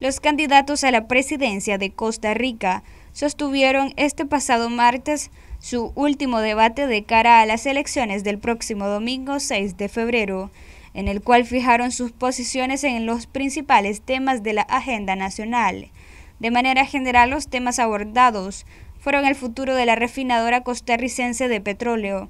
Los candidatos a la presidencia de Costa Rica sostuvieron este pasado martes su último debate de cara a las elecciones del próximo domingo 6 de febrero, en el cual fijaron sus posiciones en los principales temas de la agenda nacional. De manera general, los temas abordados fueron el futuro de la refinadora costarricense de petróleo,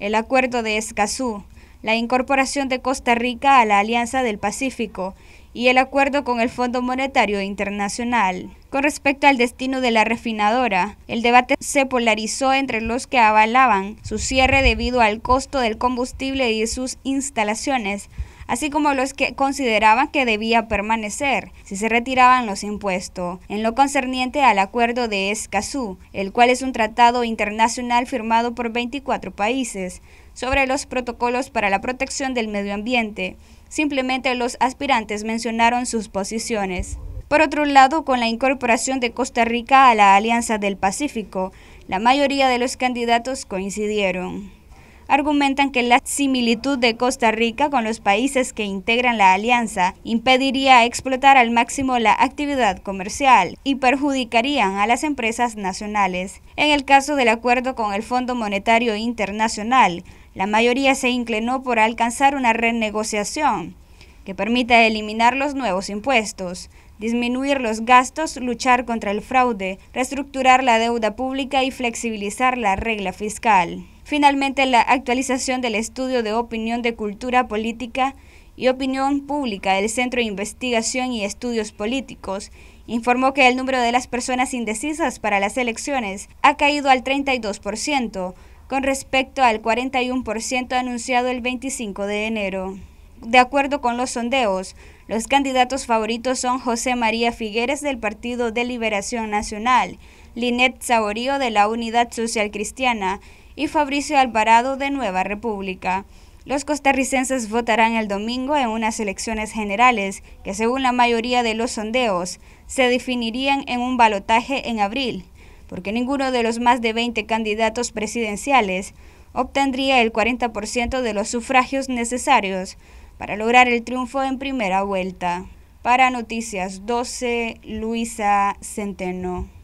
el acuerdo de Escazú, la incorporación de Costa Rica a la Alianza del Pacífico y el acuerdo con el Fondo Monetario Internacional. Con respecto al destino de la refinadora, el debate se polarizó entre los que avalaban su cierre debido al costo del combustible y sus instalaciones, así como los que consideraban que debía permanecer si se retiraban los impuestos, en lo concerniente al acuerdo de Escazú, el cual es un tratado internacional firmado por 24 países sobre los protocolos para la protección del medio ambiente. Simplemente los aspirantes mencionaron sus posiciones. Por otro lado, con la incorporación de Costa Rica a la Alianza del Pacífico, la mayoría de los candidatos coincidieron argumentan que la similitud de Costa Rica con los países que integran la alianza impediría explotar al máximo la actividad comercial y perjudicarían a las empresas nacionales. En el caso del acuerdo con el Fondo Monetario Internacional, la mayoría se inclinó por alcanzar una renegociación que permita eliminar los nuevos impuestos, disminuir los gastos, luchar contra el fraude, reestructurar la deuda pública y flexibilizar la regla fiscal. Finalmente, la actualización del estudio de opinión de cultura política y opinión pública del Centro de Investigación y Estudios Políticos informó que el número de las personas indecisas para las elecciones ha caído al 32%, con respecto al 41% anunciado el 25 de enero. De acuerdo con los sondeos, los candidatos favoritos son José María Figueres del Partido de Liberación Nacional, Linet Saborío de la Unidad Social Cristiana, y Fabricio Alvarado de Nueva República. Los costarricenses votarán el domingo en unas elecciones generales que, según la mayoría de los sondeos, se definirían en un balotaje en abril, porque ninguno de los más de 20 candidatos presidenciales obtendría el 40% de los sufragios necesarios para lograr el triunfo en primera vuelta. Para Noticias 12, Luisa Centeno.